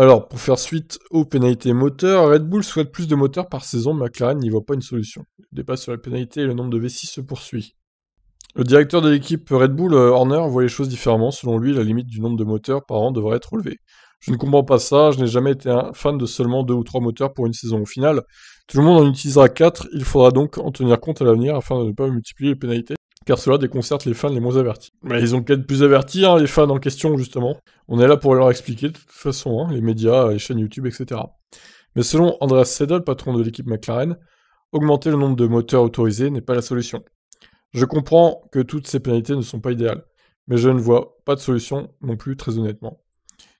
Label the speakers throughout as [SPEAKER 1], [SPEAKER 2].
[SPEAKER 1] Alors, pour faire suite aux pénalités moteurs, Red Bull souhaite plus de moteurs par saison, McLaren n'y voit pas une solution. Le sur les pénalités et le nombre de V6 se poursuit. Le directeur de l'équipe Red Bull, euh, Horner, voit les choses différemment. Selon lui, la limite du nombre de moteurs par an devrait être relevée. Je ne comprends pas ça, je n'ai jamais été un fan de seulement deux ou trois moteurs pour une saison. Au final, tout le monde en utilisera quatre, il faudra donc en tenir compte à l'avenir afin de ne pas multiplier les pénalités car cela déconcerte les fans les moins avertis. Mais bah, ils ont qu'à être plus avertis, hein, les fans en question, justement. On est là pour leur expliquer, de toute façon, hein, les médias, les chaînes YouTube, etc. Mais selon Andreas Seidel, patron de l'équipe McLaren, augmenter le nombre de moteurs autorisés n'est pas la solution. Je comprends que toutes ces pénalités ne sont pas idéales, mais je ne vois pas de solution non plus, très honnêtement.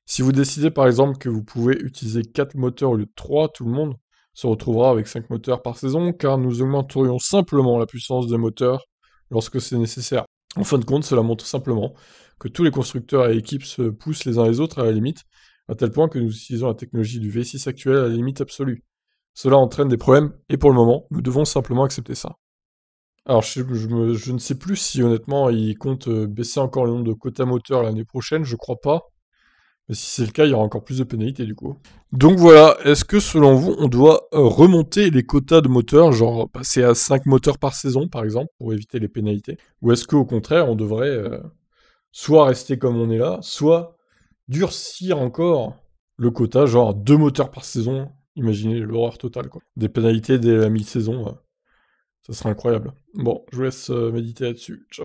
[SPEAKER 1] Si vous décidez par exemple que vous pouvez utiliser 4 moteurs au lieu de 3, tout le monde se retrouvera avec 5 moteurs par saison, car nous augmenterions simplement la puissance des moteurs lorsque c'est nécessaire. En fin de compte, cela montre simplement que tous les constructeurs et équipes se poussent les uns les autres à la limite, à tel point que nous utilisons la technologie du V6 actuel à la limite absolue. Cela entraîne des problèmes, et pour le moment, nous devons simplement accepter ça. Alors, je, ne sais plus si honnêtement, ils comptent euh, baisser encore le nombre de quotas moteurs l'année prochaine, je crois pas. Mais si c'est le cas, il y aura encore plus de pénalités du coup. Donc voilà, est-ce que selon vous, on doit euh, remonter les quotas de moteurs, genre passer à 5 moteurs par saison par exemple, pour éviter les pénalités Ou est-ce qu'au contraire, on devrait euh, soit rester comme on est là, soit durcir encore le quota, genre 2 moteurs par saison Imaginez l'horreur totale, quoi. Des pénalités dès la mi-saison, euh, ça serait incroyable. Bon, je vous laisse méditer là-dessus. Ciao.